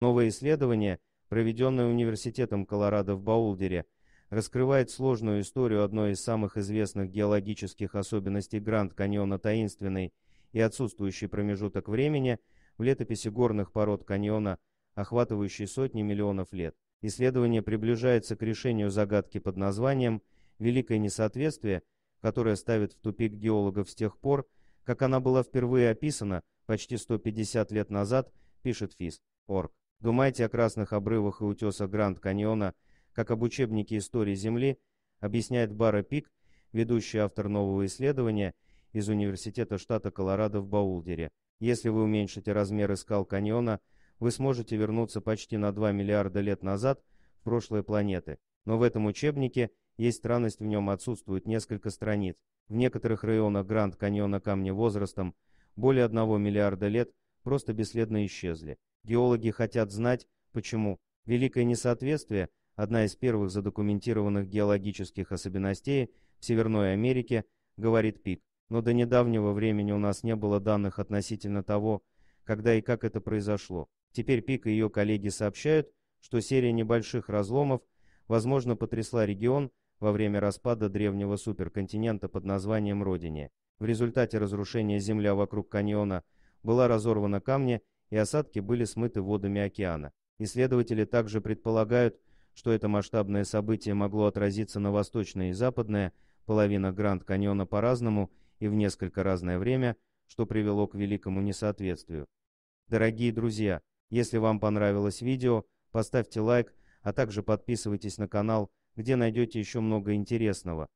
Новое исследование, проведенное Университетом Колорадо в Баулдере, раскрывает сложную историю одной из самых известных геологических особенностей Гранд-каньона таинственной и отсутствующий промежуток времени в летописи горных пород каньона, охватывающий сотни миллионов лет. Исследование приближается к решению загадки под названием «Великое несоответствие», которое ставит в тупик геологов с тех пор, как она была впервые описана почти 150 лет назад, пишет ФИС. Орг. Думайте о красных обрывах и утесах Гранд-Каньона, как об учебнике истории Земли, объясняет Бара Пик, ведущий автор нового исследования из Университета штата Колорадо в Баулдере. Если вы уменьшите размеры скал каньона, вы сможете вернуться почти на 2 миллиарда лет назад в прошлое планеты. Но в этом учебнике есть странность, в нем отсутствует несколько страниц. В некоторых районах Гранд-Каньона камни возрастом более 1 миллиарда лет просто бесследно исчезли. Геологи хотят знать, почему. Великое несоответствие, одна из первых задокументированных геологических особенностей в Северной Америке, говорит Пик. Но до недавнего времени у нас не было данных относительно того, когда и как это произошло. Теперь Пик и ее коллеги сообщают, что серия небольших разломов, возможно, потрясла регион во время распада древнего суперконтинента под названием Родине. В результате разрушения земля вокруг каньона была разорвана камня и осадки были смыты водами океана. Исследователи также предполагают, что это масштабное событие могло отразиться на восточной и западной половинах Гранд-Каньона по-разному и в несколько разное время, что привело к великому несоответствию. Дорогие друзья, если вам понравилось видео, поставьте лайк, а также подписывайтесь на канал, где найдете еще много интересного.